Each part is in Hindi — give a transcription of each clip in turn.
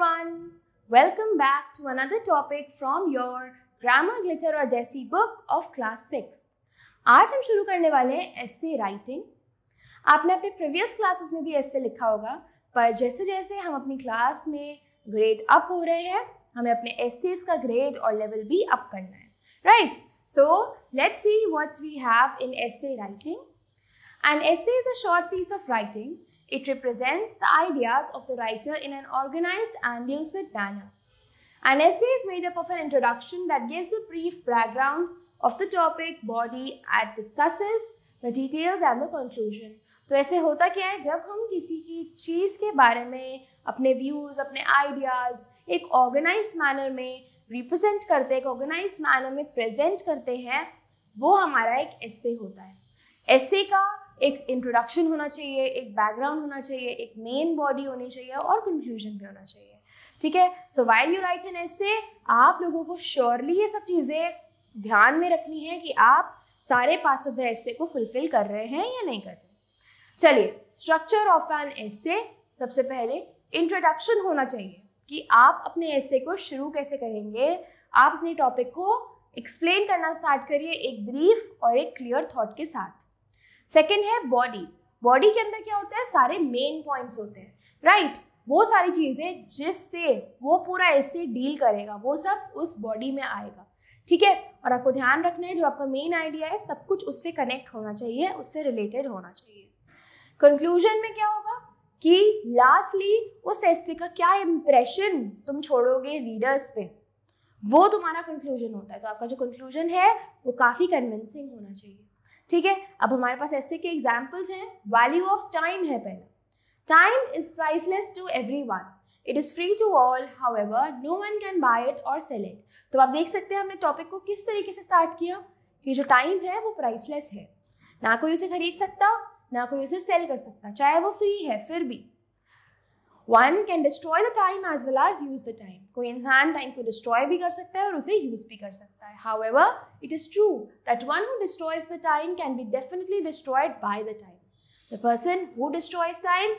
everyone! Welcome back to another topic from your Grammar Glitter और Desi book of class 6. आज हम शुरू करने वाले हैं एसे राइटिंग आपने अपने प्रीवियस क्लासेस में भी ऐसे लिखा होगा पर जैसे जैसे हम अपनी क्लास में ग्रेड अप हो रहे हैं हमें अपने एसेज का ग्रेड और लेवल भी अप करना है right so let's see what we have in essay writing and essay is a short piece of writing It represents the ideas of the writer in an organized and lucid manner. An essay is made up of an introduction that gives a brief background of the topic, body, and discusses the details and the conclusion. तो ऐसे होता क्या है जब हम किसी की चीज़ के बारे में अपने व्यूज़ अपने आइडियाज़ एक ऑर्गेनाइज मैनर में रिप्रेजेंट करते हैं एक ऑर्गेनाइज मैनर में प्रेजेंट करते हैं वो हमारा एक एस्से होता है एस्से का एक इंट्रोडक्शन होना चाहिए एक बैकग्राउंड होना चाहिए एक मेन बॉडी होनी चाहिए और कंक्लूजन भी होना चाहिए ठीक है so while you write an essay आप लोगों को श्योरली ये सब चीज़ें ध्यान में रखनी है कि आप सारे पार्ट्स ऑफ द ऐसे को फुलफिल कर रहे हैं या नहीं कर रहे चलिए स्ट्रक्चर ऑफ एन ऐसे सबसे पहले इंट्रोडक्शन होना चाहिए कि आप अपने ऐसे को शुरू कैसे करेंगे आप अपने टॉपिक को एक्सप्लेन करना स्टार्ट करिए एक ब्रीफ और एक क्लियर थॉट के साथ सेकेंड है बॉडी बॉडी के अंदर क्या होता है सारे मेन पॉइंट्स होते हैं राइट right? वो सारी चीज़ें जिससे वो पूरा ऐसे डील करेगा वो सब उस बॉडी में आएगा ठीक है और आपको ध्यान रखना है जो आपका मेन आइडिया है सब कुछ उससे कनेक्ट होना चाहिए उससे रिलेटेड होना चाहिए कंक्लूजन में क्या होगा कि लास्टली उस ऐसे का क्या इम्प्रेशन तुम छोड़ोगे रीडर्स पे वो तुम्हारा कंक्लूजन होता है तो आपका जो कंक्लूजन है वो काफ़ी कन्विंसिंग होना चाहिए ठीक है अब हमारे पास ऐसे के एग्जाम्पल्स हैं वैल्यू ऑफ टाइम है पहला time is priceless to everyone it is free to all however no one can buy it और सेल इट तो आप देख सकते हैं हमने टॉपिक को किस तरीके से स्टार्ट किया कि जो टाइम है वो प्राइसलेस है ना कोई उसे खरीद सकता ना कोई उसे सेल कर सकता चाहे वो फ्री है फिर भी one can destroy the time as well as use the time कोई इंसान टाइम को डिस्ट्रॉय भी कर सकता है और उसे यूज भी कर सकता है however it is true that one who destroys the time can be definitely destroyed by the time the person who destroys time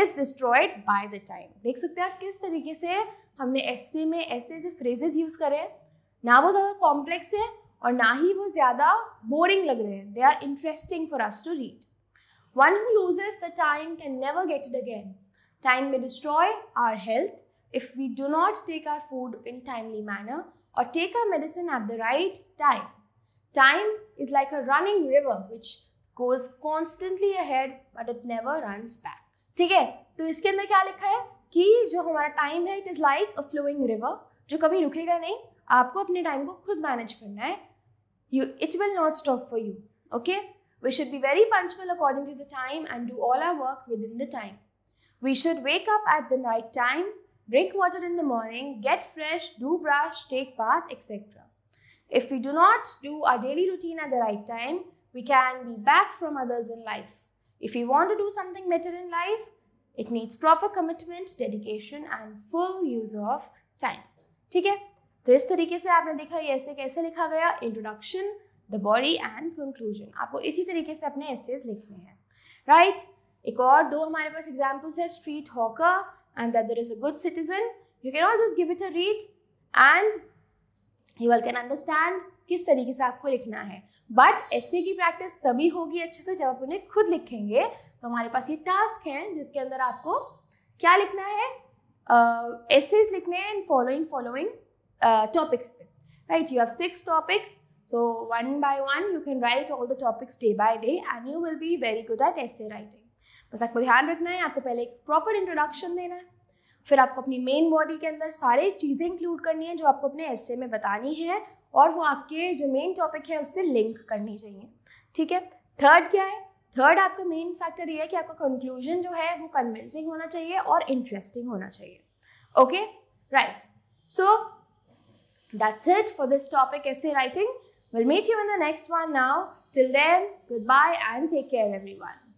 is destroyed by the time देख सकते हैं आप किस तरीके से हमने ऐसे में ऐसे ऐसे फ्रेजेज यूज करे हैं ना वो ज़्यादा कॉम्प्लेक्स है और ना ही वो ज़्यादा बोरिंग लग रहे हैं they are interesting for us to read one who loses the time can never get it again Time may destroy our health if we do not take our food in timely manner or take our medicine at the right time. Time is like a running river which goes constantly ahead but it never runs back. ठीक है तो इसके अंदर क्या लिखा है कि जो हमारा टाइम है it is like a flowing river जो कभी रुकेगा नहीं आपको अपने टाइम को खुद मैनेज करना है you it will not stop for you okay we should be very punctual according to the time and do all our work within the time we should wake up at the night time, drink water in the morning, get fresh, do brush, take bath, etc. If we do not do our daily routine at the right time, we can be back from others in life. If we want to do something better in life, it needs proper commitment, dedication and full use of time. ठीक है तो इस तरीके से आपने देखा ये ऐसे कैसे लिखा गया introduction the body and conclusion आपको इसी तरीके से अपने एसेज लिखने हैं राइट right? एक और दो हमारे पास एग्जाम्पल्स है street hawker and that there is a good citizen you can all just give it a read and you all can understand किस तरीके से आपको लिखना है बट ऐसे की प्रैक्टिस तभी होगी अच्छे से जब आप उन्हें खुद लिखेंगे तो हमारे पास ये टास्क है जिसके अंदर आपको क्या लिखना है एसेज uh, लिखने हैं फॉलोइंग फॉलोइंग टॉपिक्स पे right you have six topics so one by one you can write all the topics day by day and you will be very good at essay writing बस आपको ध्यान रखना है आपको पहले एक प्रॉपर इंट्रोडक्शन देना है फिर आपको अपनी मेन बॉडी के अंदर सारे चीज़ें इंक्लूड करनी है जो आपको अपने ऐसे में बतानी है और वो आपके जो मेन टॉपिक है उससे लिंक करनी चाहिए ठीक है थर्ड क्या है थर्ड आपका मेन फैक्टर ये है कि आपका कंक्लूजन जो है वो कन्विंसिंग होना चाहिए और इंटरेस्टिंग होना चाहिए okay right so that's it for this topic essay writing will meet you in the one one now till then goodbye and take care everyone